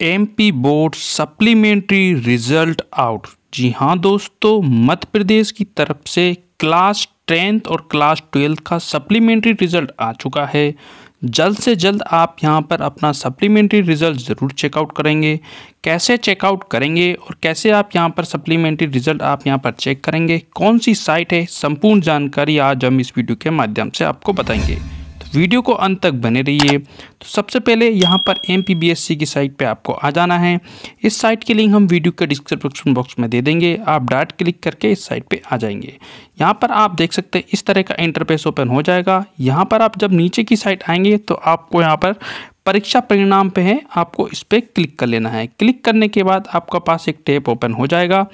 M P board supplementary result out जी हाँ दोस्तों मध्य प्रदेश की तरफ से क्लास टेंथ और क्लास ट्वेल्थ का सप्लीमेंट्री रिजल्ट आ चुका है जल्द से जल्द आप यहाँ पर अपना सप्लीमेंट्री रिजल्ट ज़रूर चेकआउट करेंगे कैसे चेकआउट करेंगे और कैसे आप यहाँ पर सप्लीमेंट्री रिजल्ट आप यहाँ पर चेक करेंगे कौन सी साइट है संपूर्ण जानकारी आज हम इस वीडियो के माध्यम से आपको बताएंगे वीडियो को अंत तक बने रहिए तो सबसे पहले यहाँ पर एम की साइट पर आपको आ जाना है इस साइट की लिंक हम वीडियो के डिस्क्रिप्शन बॉक्स में दे देंगे आप डायरेक्ट क्लिक करके इस साइट पर आ जाएंगे यहाँ पर आप देख सकते हैं इस तरह का इंटरफेस ओपन हो जाएगा यहाँ पर आप जब नीचे की साइट आएंगे तो आपको यहाँ पर परीक्षा परिणाम पे है आपको इस पर क्लिक कर लेना है क्लिक करने के बाद आपका पास एक टैप ओपन हो जाएगा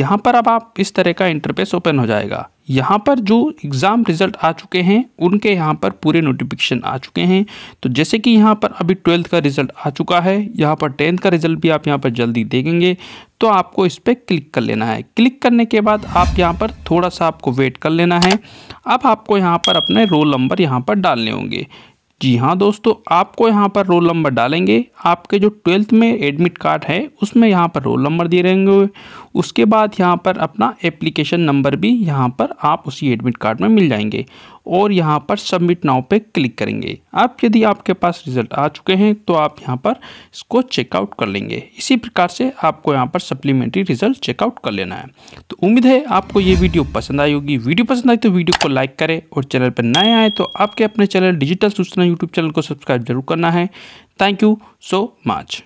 यहाँ पर अब आप इस तरह का इंटरफेस ओपन हो जाएगा यहाँ पर जो एग्ज़ाम रिज़ल्ट आ चुके हैं उनके यहाँ पर पूरे नोटिफिकेशन आ चुके हैं तो जैसे कि यहाँ पर अभी ट्वेल्थ का रिज़ल्ट आ चुका है यहाँ पर टेंथ का रिज़ल्ट भी आप यहाँ पर जल्दी देखेंगे तो आपको इस पर क्लिक कर लेना है क्लिक करने के बाद आप यहाँ पर थोड़ा सा आपको वेट कर लेना है अब आपको यहाँ पर अपने रोल नंबर यहाँ पर डालने होंगे जी हाँ दोस्तों आपको यहाँ पर रोल नंबर डालेंगे आपके जो ट्वेल्थ में एडमिट कार्ड है उसमें यहाँ पर रोल नंबर दिए रहेंगे उसके बाद यहाँ पर अपना एप्लीकेशन नंबर भी यहाँ पर आप उसी एडमिट कार्ड में मिल जाएंगे और यहाँ पर सबमिट नाव पे क्लिक करेंगे अब यदि आपके पास रिजल्ट आ चुके हैं तो आप यहाँ पर इसको चेकआउट कर लेंगे इसी प्रकार से आपको यहाँ पर सप्लीमेंट्री रिजल्ट चेकआउट कर लेना है तो उम्मीद है आपको ये वीडियो पसंद आई होगी वीडियो पसंद आई तो वीडियो को लाइक करें और चैनल पर नए आए तो आपके अपने channel digital Suchna YouTube channel को सब्सक्राइब जरूर करना है थैंक यू सो मच